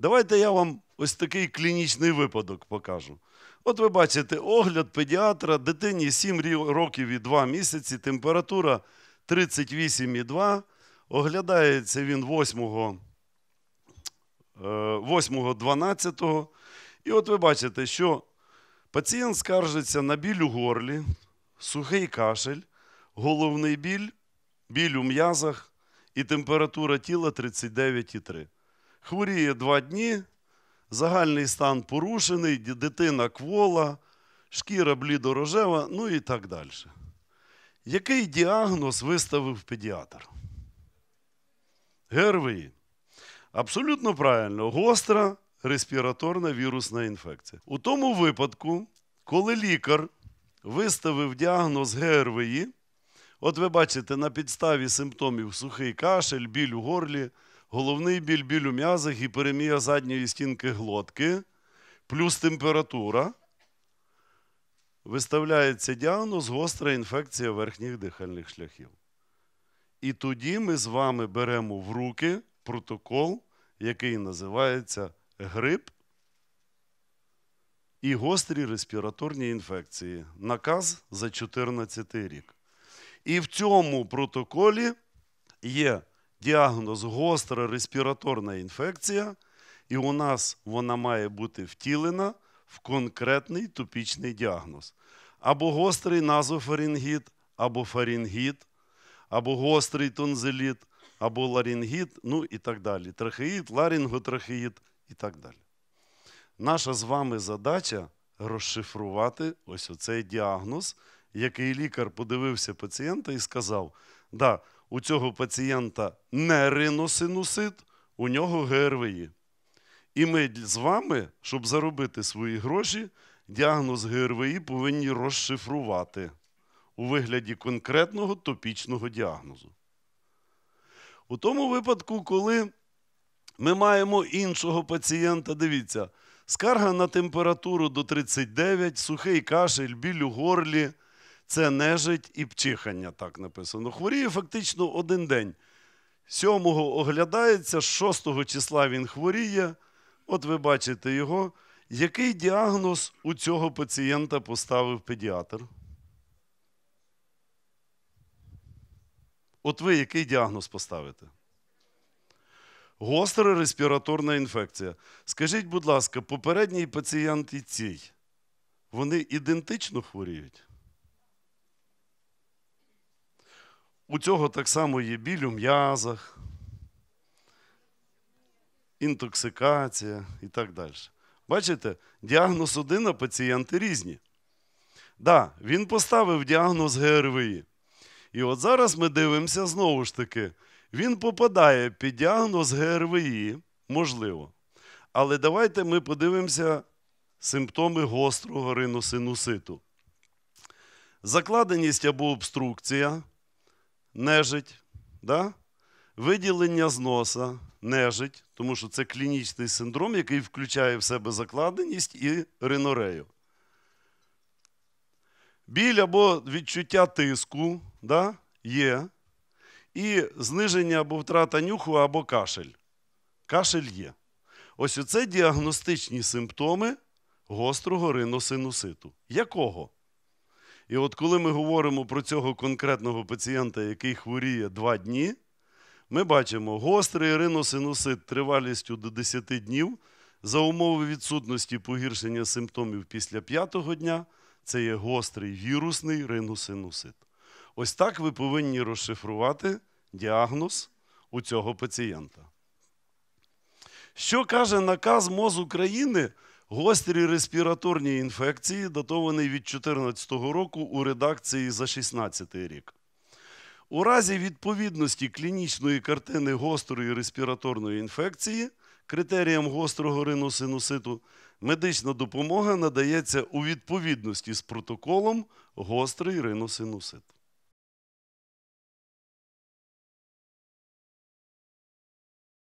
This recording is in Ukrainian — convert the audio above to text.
Давайте я вам ось такий клінічний випадок покажу. От ви бачите огляд педіатра, дитині 7 років і 2 місяці, температура 38,2. Оглядається він 8 8.12. Е, і от ви бачите, що пацієнт скаржиться на біль у горлі, сухий кашель, головний біль, біль у м'язах і температура тіла 39,3 хворіє два дні, загальний стан порушений, дитина квола, шкіра блідорожева, ну і так далі. Який діагноз виставив педіатр? ГРВІ. Абсолютно правильно, гостра респіраторна вірусна інфекція. У тому випадку, коли лікар виставив діагноз ГРВІ, от ви бачите, на підставі симптомів сухий кашель, біль у горлі головний біль біль у м'язах, гіперемія задньої стінки глотки, плюс температура. Виставляється діагноз гостра інфекція верхніх дихальних шляхів. І тоді ми з вами беремо в руки протокол, який називається грип і гострі респіраторні інфекції. Наказ за 14 рік. І в цьому протоколі є діагноз гостра респіраторна інфекція, і у нас вона має бути втілена в конкретний тупічний діагноз. Або гострий назофарингіт, або фарингіт, або гострий тонзеліт, або ларингіт, ну і так далі. Трахеїд, ларинготрахеїд і так далі. Наша з вами задача розшифрувати ось оцей діагноз, який лікар подивився пацієнта і сказав: да, у цього пацієнта не риносинусит, у нього ГРВІ. І ми з вами, щоб заробити свої гроші, діагноз ГРВІ повинні розшифрувати у вигляді конкретного топічного діагнозу. У тому випадку, коли ми маємо іншого пацієнта, дивіться, скарга на температуру до 39, сухий кашель, біль у горлі це нежить і пчихання, так написано. Хворіє фактично один день. Сьомого оглядається, 6 числа він хворіє. От ви бачите його. Який діагноз у цього пацієнта поставив педіатр? От ви який діагноз поставите? Гостра респіраторна інфекція. Скажіть, будь ласка, попередній пацієнт і цей? вони ідентично хворіють? У цього так само є біль у м'язах, інтоксикація і так далі. Бачите, діагноз один, а пацієнти різні. Так, да, він поставив діагноз ГРВІ. І от зараз ми дивимося знову ж таки. Він попадає під діагноз ГРВІ, можливо. Але давайте ми подивимося симптоми гострого риносинуситу. Закладеність або обструкція нежить, да? виділення з носа, нежить, тому що це клінічний синдром, який включає в себе закладеність і ринорею. Біль або відчуття тиску да, є. І зниження або втрата нюху або кашель. Кашель є. Ось оце діагностичні симптоми гострого риносинуситу. Якого? І от коли ми говоримо про цього конкретного пацієнта, який хворіє 2 дні, ми бачимо гострий риносинусит тривалістю до 10 днів за умови відсутності погіршення симптомів після 5-го дня, це є гострий вірусний риносинусит. Ось так ви повинні розшифрувати діагноз у цього пацієнта. Що каже наказ МОЗ України? Гострі респіраторні інфекції, датовані від 2014 року у редакції за 2016 рік. У разі відповідності клінічної картини гострої респіраторної інфекції критеріям гострого риносинуситу, медична допомога надається у відповідності з протоколом гострий риносинусит.